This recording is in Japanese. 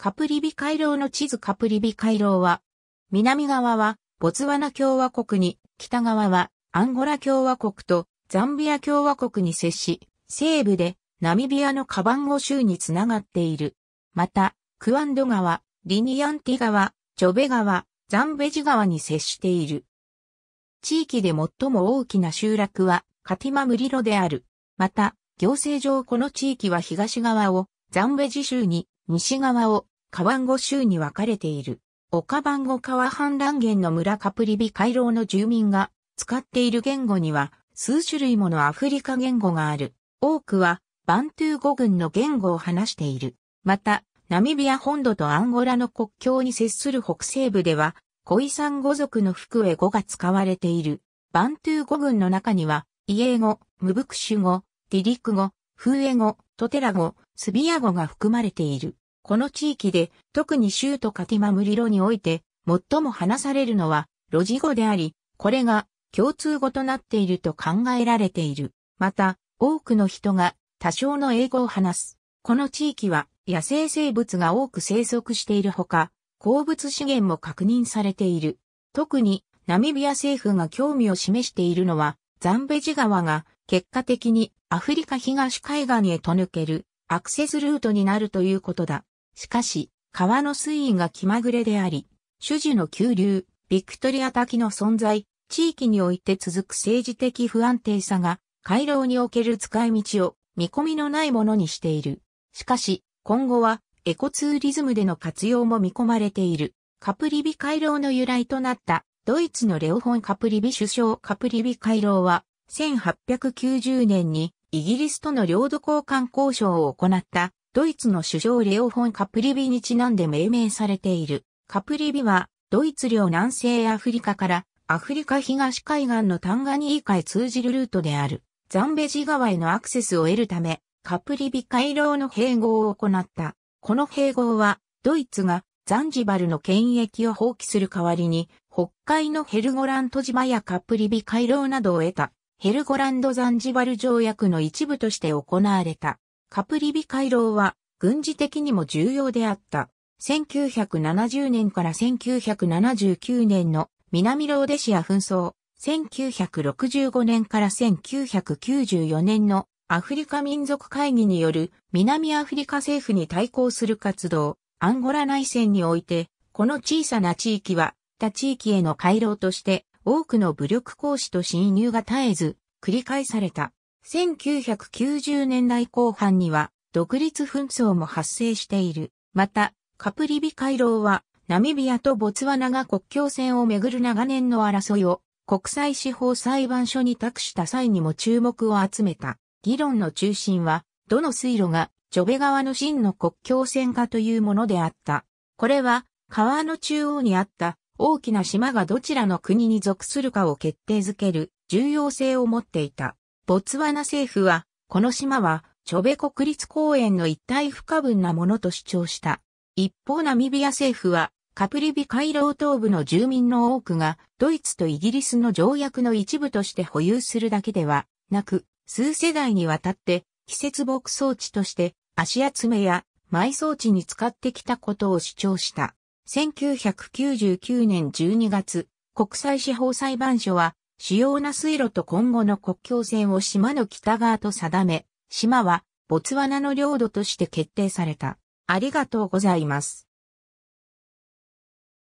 カプリビ回廊の地図カプリビ回廊は、南側はボツワナ共和国に、北側はアンゴラ共和国とザンビア共和国に接し、西部でナミビアのカバンゴ州につながっている。また、クワンド川、リニアンティ川、ジョベ川、ザンベジ川に接している。地域で最も大きな集落はカティマムリロである。また、行政上この地域は東側をザンベジ州に、西側を川ン州に分かれている。岡番語川氾濫源の村カプリビ回廊の住民が使っている言語には数種類ものアフリカ言語がある。多くはバントゥー語群の言語を話している。また、ナミビア本土とアンゴラの国境に接する北西部では、コイサン語族の福へ語が使われている。バントゥー語群の中には、イエー語、ムブクシュ語、ディリク語、フーエ語、トテラ語、スビア語が含まれている。この地域で、特に州都カティマムリロにおいて、最も話されるのは、ロジ語であり、これが共通語となっていると考えられている。また、多くの人が多少の英語を話す。この地域は野生生物が多く生息しているほか、鉱物資源も確認されている。特にナミビア政府が興味を示しているのは、ザンベジ川が結果的にアフリカ東海岸へと抜けるアクセスルートになるということだ。しかし、川の水位が気まぐれであり、種樹の急流、ビクトリア滝の存在、地域において続く政治的不安定さが、回廊における使い道を見込みのないものにしている。しかし、今後はエコツーリズムでの活用も見込まれている。カプリビ回廊の由来となったドイツのレオフォン・カプリビ首相カプリビ回廊は1890年にイギリスとの領土交換交渉を行ったドイツの首相レオフォン・カプリビにちなんで命名されている。カプリビは、ドイツ領南西アフリカから、アフリカ東海岸のタンガニーカへ通じるルートである、ザンベジ川へのアクセスを得るため、カプリビ回廊の併合を行った。この併合は、ドイツがザンジバルの権益を放棄する代わりに、北海のヘルゴラント島やカプリビ回廊などを得た、ヘルゴランド・ザンジバル条約の一部として行われた。カプリビ回廊は軍事的にも重要であった。1970年から1979年の南ローデシア紛争、1965年から1994年のアフリカ民族会議による南アフリカ政府に対抗する活動、アンゴラ内戦において、この小さな地域は、他地域への回廊として、多くの武力行使と侵入が絶えず、繰り返された。1990年代後半には独立紛争も発生している。また、カプリビ回廊はナミビアとボツワナが国境線をめぐる長年の争いを国際司法裁判所に託した際にも注目を集めた。議論の中心は、どの水路がジョベ川の真の国境線かというものであった。これは、川の中央にあった大きな島がどちらの国に属するかを決定づける重要性を持っていた。ボツワナ政府は、この島は、チョベ国立公園の一体不可分なものと主張した。一方ナミビア政府は、カプリビ海老東部の住民の多くが、ドイツとイギリスの条約の一部として保有するだけではなく、数世代にわたって、季節牧草地として、足集めや埋葬地に使ってきたことを主張した。1999年12月、国際司法裁判所は、主要な水路と今後の国境線を島の北側と定め、島はボツワナの領土として決定された。ありがとうございます。